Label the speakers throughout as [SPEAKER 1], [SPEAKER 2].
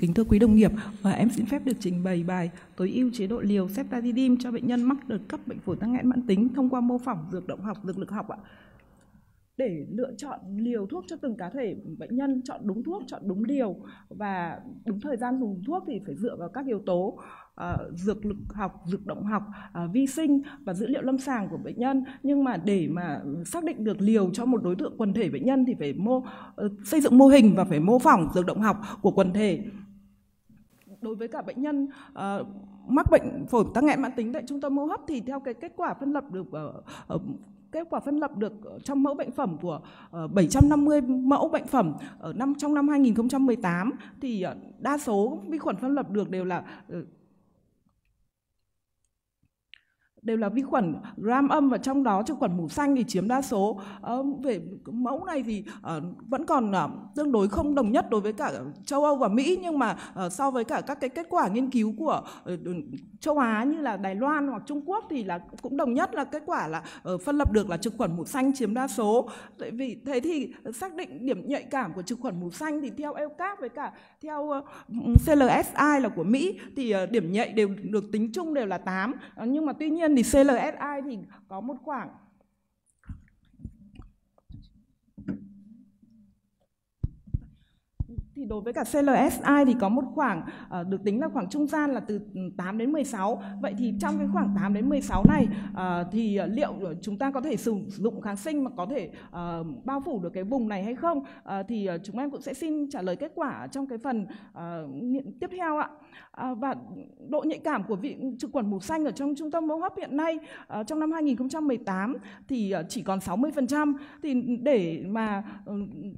[SPEAKER 1] Kính thưa quý đồng nghiệp, và em xin phép được trình bày bài tối ưu chế độ liều ceftazidime cho bệnh nhân mắc đợt cấp bệnh phổi tắc nghẽn mãn tính thông qua mô phỏng dược động học, dược lực học ạ. Để lựa chọn liều thuốc cho từng cá thể bệnh nhân, chọn đúng thuốc, chọn đúng liều và đúng thời gian dùng thuốc thì phải dựa vào các yếu tố Uh, dược lực học, dược động học, uh, vi sinh và dữ liệu lâm sàng của bệnh nhân. Nhưng mà để mà xác định được liều cho một đối tượng quần thể bệnh nhân thì phải mô uh, xây dựng mô hình và phải mô phỏng dược động học của quần thể đối với cả bệnh nhân uh, mắc bệnh phổi tắc nghẽn mãn tính tại trung tâm hô hấp thì theo cái kết quả phân lập được uh, uh, kết quả phân lập được trong mẫu bệnh phẩm của 750 mẫu bệnh phẩm ở năm trong năm 2018 thì đa số vi khuẩn phân lập được đều là đều là vi khuẩn gram âm và trong đó trong khuẩn mủ xanh thì chiếm đa số à, về mẫu này thì à, vẫn còn à, tương đối không đồng nhất đối với cả châu Âu và Mỹ nhưng mà à, so với cả các cái kết quả nghiên cứu của à, châu Á như là Đài Loan hoặc Trung Quốc thì là cũng đồng nhất là kết quả là à, phân lập được là trực khuẩn mủ xanh chiếm đa số tại vì thế thì xác định điểm nhạy cảm của trực khuẩn mủ xanh thì theo EUCAP với cả theo CLSI là của Mỹ thì điểm nhạy đều được tính chung đều là 8 nhưng mà tuy nhiên thì CLSI thì có một khoảng thì đối với cả CLSI thì có một khoảng uh, được tính là khoảng trung gian là từ 8 đến 16. Vậy thì trong cái khoảng 8 đến 16 này uh, thì liệu chúng ta có thể sử dụng kháng sinh mà có thể uh, bao phủ được cái vùng này hay không? Uh, thì chúng em cũng sẽ xin trả lời kết quả trong cái phần uh, tiếp theo ạ. À, và độ nhạy cảm của vị trực khuẩn mù xanh ở trong trung tâm hô hấp hiện nay ờ, trong năm 2018 thì ờ, chỉ còn 60% thì để mà ừ,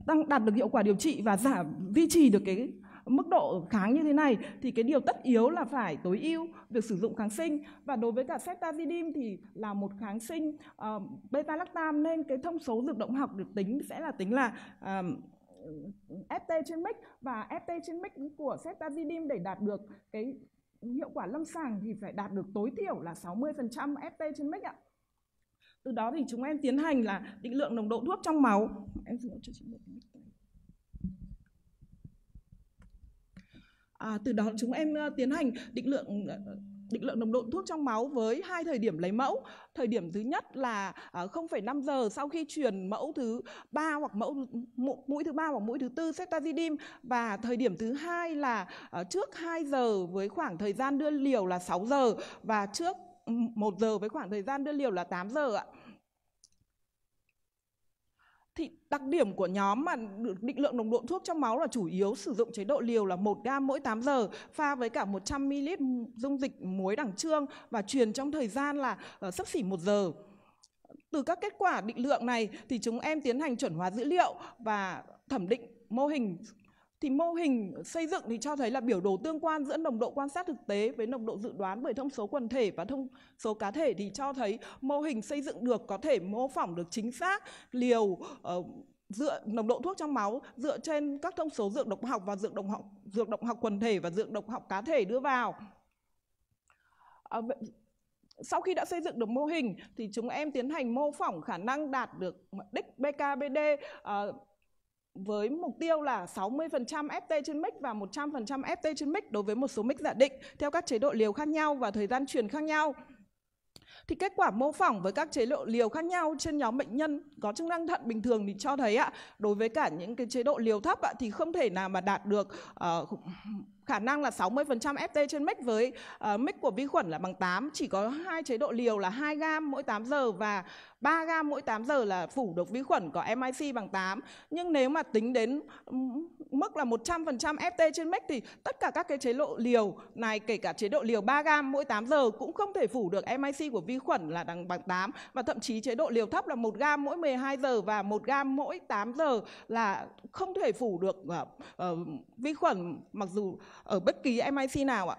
[SPEAKER 1] tăng đạt được hiệu quả điều trị và giảm duy trì được cái mức độ kháng như thế này thì cái điều tất yếu là phải tối ưu việc sử dụng kháng sinh và đối với cả ceftazidime thì là một kháng sinh uh, beta lactam nên cái thông số dược động học được tính sẽ là tính là uh, FT trên mic và FT trên mic của ceftazidime để đạt được cái hiệu quả lâm sàng thì phải đạt được tối thiểu là 60% FT trên mic ạ. Từ đó thì chúng em tiến hành là định lượng nồng độ thuốc trong máu. Em cho chị mic À, từ đó chúng em ờ, tiến hành định lượng ờ, định lượng nồng độ thuốc trong máu với hai thời điểm lấy mẫu. Thời điểm thứ nhất là 0,5 à, giờ sau khi truyền mẫu thứ ba hoặc mẫu mũi thứ ba hoặc mũi thứ tư cetazidim và thời điểm thứ hai là à, trước 2 giờ với khoảng thời gian đưa liều là 6 giờ và trước 1 ừ, giờ với khoảng thời gian đưa liều là 8 giờ ạ thì đặc điểm của nhóm mà được định lượng nồng độ thuốc trong máu là chủ yếu sử dụng chế độ liều là 1 gam mỗi 8 giờ pha với cả 100 ml dung dịch muối đẳng trương và truyền trong thời gian là ờ, sấp xỉ 1 giờ. Từ các kết quả định lượng này thì chúng em tiến hành chuẩn hóa dữ liệu và thẩm định mô hình thì mô hình xây dựng thì cho thấy là biểu đồ tương quan giữa nồng độ quan sát thực tế với nồng độ dự đoán bởi thông số quần thể và thông số cá thể thì cho thấy mô hình xây dựng được có thể mô phỏng được chính xác liều uh, dựa nồng độ thuốc trong máu dựa trên các thông số dược động học và dược động học dược động học quần thể và dược động học cá thể đưa vào à, sau khi đã xây dựng được mô hình thì chúng em tiến hành mô phỏng khả năng đạt được đích BKBD à, ờ, với mục tiêu là 60% FT trên mic và 100% FT trên mic đối với một số mic giả định theo các chế độ liều khác nhau và thời gian truyền khác nhau. Thì kết quả mô phỏng với các chế độ liều khác nhau trên nhóm bệnh nhân có chức năng thận bình thường thì cho thấy ạ, đối với cả những cái chế độ liều thấp ạ, thì không thể nào mà đạt được uh, khả năng là 60% FT trên mic với uh, ờ, mic của vi khuẩn là bằng 8, chỉ có hai chế độ liều là 2 gam mỗi 8 giờ và 3 gam mỗi 8 giờ là phủ được vi khuẩn có MIC bằng 8. Nhưng nếu mà tính đến mức là 100% FT trên mic thì tất cả các cái chế độ liều này kể cả chế độ liều 3 gam mỗi 8 giờ cũng không thể phủ được MIC của vi khuẩn là bằng bằng 8 và thậm chí chế độ liều thấp là 1 gam mỗi 12 giờ và 1 gam mỗi 8 giờ là không thể phủ được uh, uh, vi khuẩn mặc dù ở bất kỳ MIC nào ạ.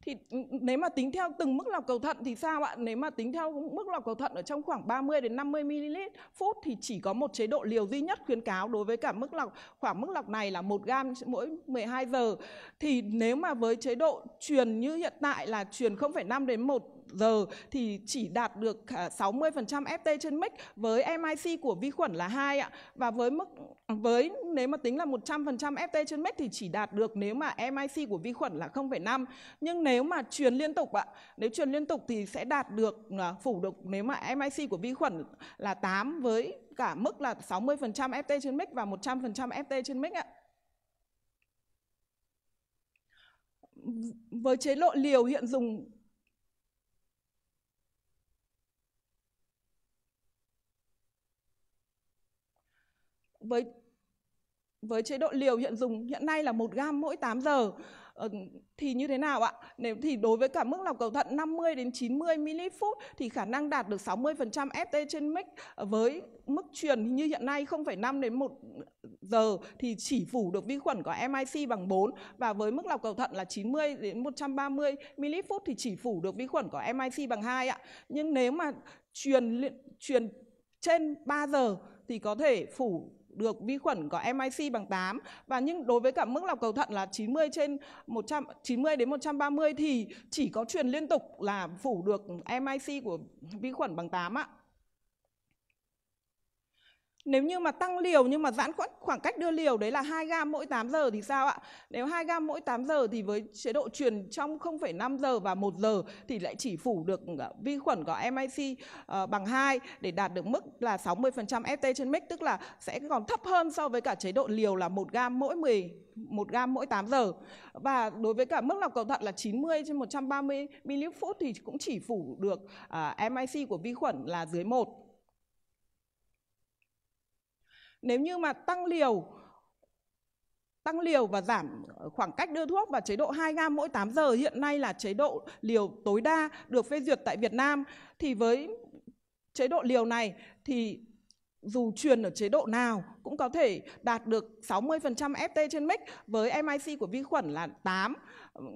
[SPEAKER 1] thì ừ, ừ, nếu mà tính theo từng mức lọc cầu thận thì sao ạ? Nếu mà tính theo mức lọc cầu thận ở trong khoảng 30 đến 50 ml phút thì chỉ có một chế độ liều duy nhất khuyến cáo đối với cả mức lọc khoảng mức lọc này là 1 gam mỗi 12 giờ. Thì nếu mà với chế độ truyền như hiện tại là truyền 0,5 đến 1 giờ thì chỉ đạt được 60% à, FT trên mic với MIC của vi khuẩn là 2 ạ. Và với mức với nếu mà tính là 100% FT trên mic thì chỉ đạt được nếu mà MIC của vi khuẩn là 0,5. Nhưng nếu mà truyền liên tục ạ, nếu truyền liên tục thì sẽ đạt được à, phủ được nếu mà MIC của vi khuẩn là 8 với cả mức là 60% FT trên mic và 100% FT trên mic ạ. với chế độ liều hiện dùng với với chế độ liều hiện dùng hiện nay là 1 gam mỗi 8 giờ ờ, thì như thế nào ạ? Nếu thì đối với cả mức lọc cầu thận 50 đến 90 ml phút thì khả năng đạt được 60% FT trên mic ờ, với mức truyền như hiện nay 0,5 đến 1 giờ thì chỉ phủ được vi khuẩn có MIC bằng 4 và với mức lọc cầu thận là 90 đến 130 ml phút thì chỉ phủ được vi khuẩn có MIC bằng 2 ạ. Nhưng nếu mà truyền truyền trên 3 giờ thì có thể phủ được vi khuẩn có MIC bằng 8 và nhưng đối với cả mức lọc cầu thận là 90 trên 100 90 đến 130 thì chỉ có truyền liên tục là phủ được MIC của vi khuẩn bằng 8 ạ. Nếu như mà tăng liều nhưng mà giãn khoảng, khoảng cách đưa liều đấy là 2 gam mỗi 8 giờ thì sao ạ? Nếu 2 gam mỗi 8 giờ thì với chế độ truyền trong 0,5 giờ và 1 giờ thì lại chỉ phủ được ờ, vi khuẩn có MIC uh, ờ, bằng 2 để đạt được mức là 60% FT trên mic tức là sẽ còn thấp hơn so với cả chế độ liều là 1 gam mỗi 10 1 gam mỗi 8 giờ. Và đối với cả mức lọc cầu thận là 90 trên 130 ml phút thì cũng chỉ phủ được uh, ờ, MIC của vi khuẩn là dưới 1. Nếu như mà tăng liều tăng liều và giảm khoảng cách đưa thuốc và chế độ 2 gam mỗi 8 giờ hiện nay là chế độ liều tối đa được phê duyệt tại Việt Nam thì với chế độ liều này thì dù truyền ở chế độ nào cũng có thể đạt được 60% FT trên mic với MIC của vi khuẩn là 8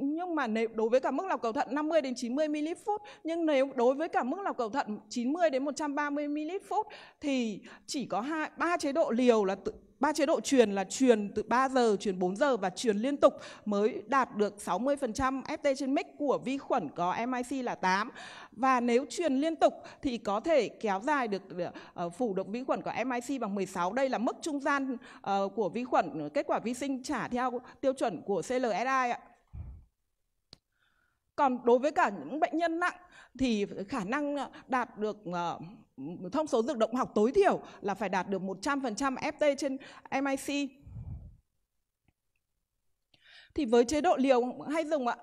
[SPEAKER 1] nhưng mà nếu đối với cả mức lọc cầu thận 50 đến 90 ml phút nhưng nếu đối với cả mức lọc cầu thận 90 đến 130 ml phút thì chỉ có hai ba chế độ liều là ba chế độ truyền là truyền từ 3 giờ, truyền 4 giờ và truyền liên tục mới đạt được 60% FT trên mic của vi khuẩn có MIC là 8. Và nếu truyền liên tục thì có thể kéo dài được uh, phủ động vi khuẩn có MIC bằng 16. Đây là mức trung gian uh, của vi khuẩn kết quả vi sinh trả theo tiêu chuẩn của CLSI ạ còn đối với cả những bệnh nhân nặng thì khả năng ờ, đạt được ờ, thông số dược động học tối thiểu là phải đạt được 100% FT trên MIC. Thì với chế độ liều hay dùng ạ,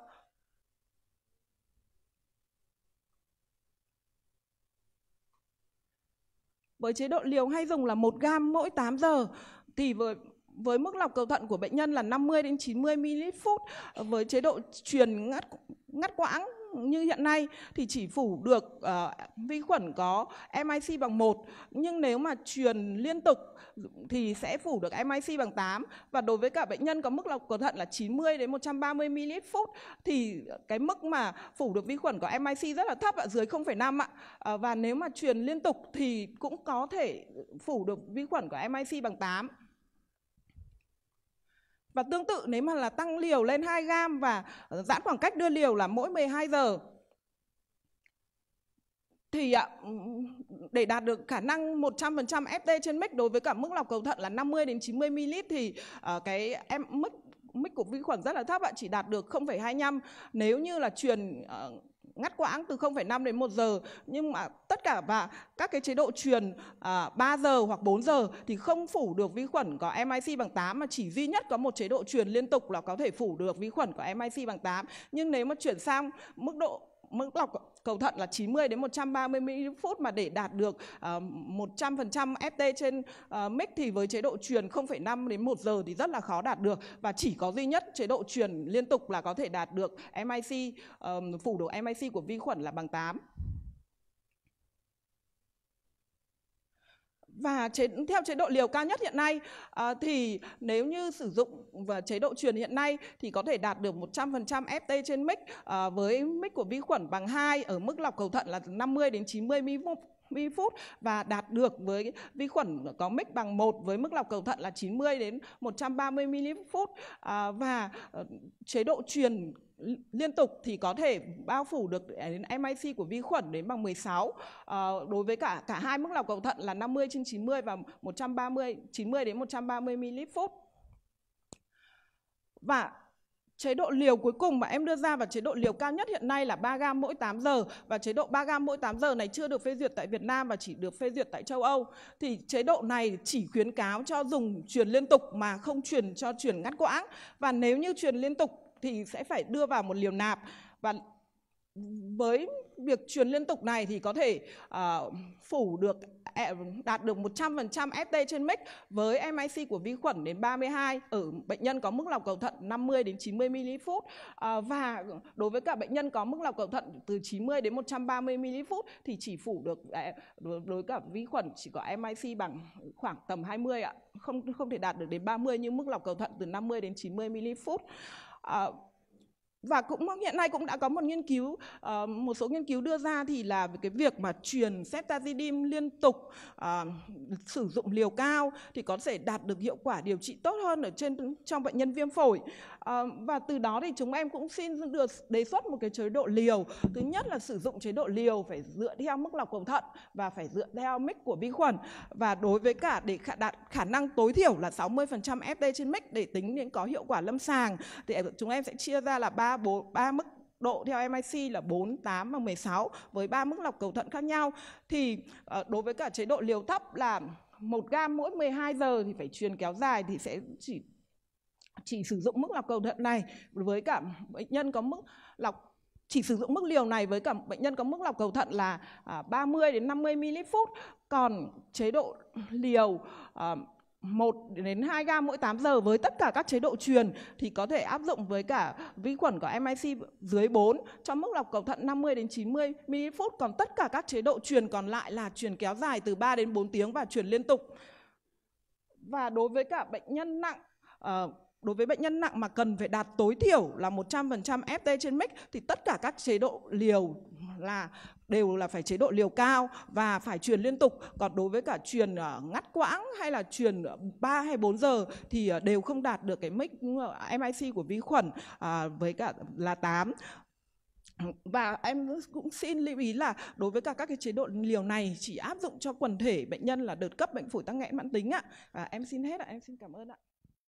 [SPEAKER 1] với chế độ liều hay dùng là 1 gam mỗi 8 giờ thì với với mức lọc cầu thận của bệnh nhân là 50 đến 90 ml phút ờ, với chế độ truyền ngắt ngắt quãng như hiện nay thì chỉ phủ được uh, vi khuẩn có MIC bằng 1 nhưng nếu mà truyền liên tục thì sẽ phủ được MIC bằng 8 và đối với cả bệnh nhân có mức lọc cầu thận là 90 đến 130 ml phút thì cái mức mà phủ được vi khuẩn có MIC rất là thấp ở dưới 0,5 ạ. Uh, và nếu mà truyền liên tục thì cũng có thể phủ được vi khuẩn của MIC bằng 8. Và tương tự nếu mà là tăng liều lên 2 gram và ờ, giãn khoảng cách đưa liều là mỗi 12 giờ thì để đạt được khả năng 100% FT trên mic đối với cả mức lọc cầu thận là 50 đến 90 ml thì ờ, cái em mức mic của vi khuẩn rất là thấp ạ chỉ đạt được 0,25 nếu như là truyền ờ, ngắt quãng từ 0,5 đến 1 giờ nhưng mà tất cả và các cái chế độ truyền à, 3 giờ hoặc 4 giờ thì không phủ được vi khuẩn có MIC bằng 8 mà chỉ duy nhất có một chế độ truyền liên tục là có thể phủ được vi khuẩn có MIC bằng 8 nhưng nếu mà chuyển sang mức độ mức lọc cầu thận là 90 đến 130 ml phút mà để đạt được uh, 100% FT trên uh, mic thì với chế độ truyền 0,5 đến 1 giờ thì rất là khó đạt được và chỉ có duy nhất chế độ truyền liên tục là có thể đạt được MIC uh, phủ độ MIC của vi khuẩn là bằng 8. và chế, theo chế độ liều cao nhất hiện nay à, thì nếu như sử dụng và chế độ truyền hiện nay thì có thể đạt được 100% FT trên mic à, với mic của vi khuẩn bằng 2 ở mức lọc cầu thận là 50 đến 90 mm 20 phút và đạt được với vi khuẩn có mic bằng 1 với mức lọc cầu thận là 90 đến 130 ml phút à, và ờ, chế độ truyền liên tục thì có thể bao phủ được đến MIC của vi khuẩn đến bằng 16 à, ờ, đối với cả cả hai mức lọc cầu thận là 50 trên 90 và 130 90 đến 130 ml phút và chế độ liều cuối cùng mà em đưa ra và chế độ liều cao nhất hiện nay là 3 gam mỗi 8 giờ và chế độ 3 gam mỗi 8 giờ này chưa được phê duyệt tại Việt Nam và chỉ được phê duyệt tại châu Âu thì chế độ này chỉ khuyến cáo cho dùng truyền liên tục mà không truyền cho truyền ngắt quãng và nếu như truyền liên tục thì sẽ phải đưa vào một liều nạp và với việc truyền liên tục này thì có thể uh, phủ được à, đạt được 100% FT trên mic với MIC của vi khuẩn đến 32 ở bệnh nhân có mức lọc cầu thận 50 đến 90 ml phút uh, và đối với cả bệnh nhân có mức lọc cầu thận từ 90 đến 130 ml phút thì chỉ phủ được à, đối với cả vi khuẩn chỉ có MIC bằng khoảng tầm 20 ạ không không thể đạt được đến 30 nhưng mức lọc cầu thận từ 50 đến 90 ml phút uh, và cũng hiện nay cũng đã có một nghiên cứu ờ, một số nghiên cứu đưa ra thì là cái việc mà truyền ceftazidime liên tục ờ, sử dụng liều cao thì có thể đạt được hiệu quả điều trị tốt hơn ở trên trong bệnh nhân viêm phổi ờ, và từ đó thì chúng em cũng xin được đề xuất một cái chế độ liều thứ nhất là sử dụng chế độ liều phải dựa theo mức lọc cầu thận và phải dựa theo mic của vi khuẩn và đối với cả để đạt khả năng tối thiểu là 60% FT trên mic để tính đến có hiệu quả lâm sàng thì chúng em sẽ chia ra là ba ra ba mức độ theo MIC là 4, 8 và 16 với ba mức lọc cầu thận khác nhau. Thì ờ, đối với cả chế độ liều thấp là 1 gam mỗi 12 giờ thì phải truyền kéo dài thì sẽ chỉ chỉ sử dụng mức lọc cầu thận này với cả bệnh nhân có mức lọc chỉ sử dụng mức liều này với cả bệnh nhân có mức lọc cầu thận là 30 à, đến 50 ml phút còn chế độ liều ờ, 1 đến 2 gam mỗi 8 giờ với tất cả các chế độ truyền thì có thể áp dụng với cả vi khuẩn có MIC dưới 4 cho mức lọc cầu thận 50 đến 90 ml phút còn tất cả các chế độ truyền còn lại là truyền kéo dài từ 3 đến 4 tiếng và truyền liên tục. Và đối với cả bệnh nhân nặng uh, đối với bệnh nhân nặng mà cần phải đạt tối thiểu là 100% FT trên mic thì tất cả các chế độ liều là đều là phải chế độ liều cao và phải truyền liên tục. Còn đối với cả truyền ờ, ngắt quãng hay là truyền 3 ờ, hay 4 giờ thì ờ, đều không đạt được cái mic MIC của vi khuẩn với cả là 8 và em cũng xin lưu ý là đối với cả các cái chế độ liều này chỉ áp dụng cho quần thể bệnh nhân là đợt cấp bệnh phổi tắc nghẽn mãn tính ạ. À, em xin hết ạ, em xin cảm ơn ạ.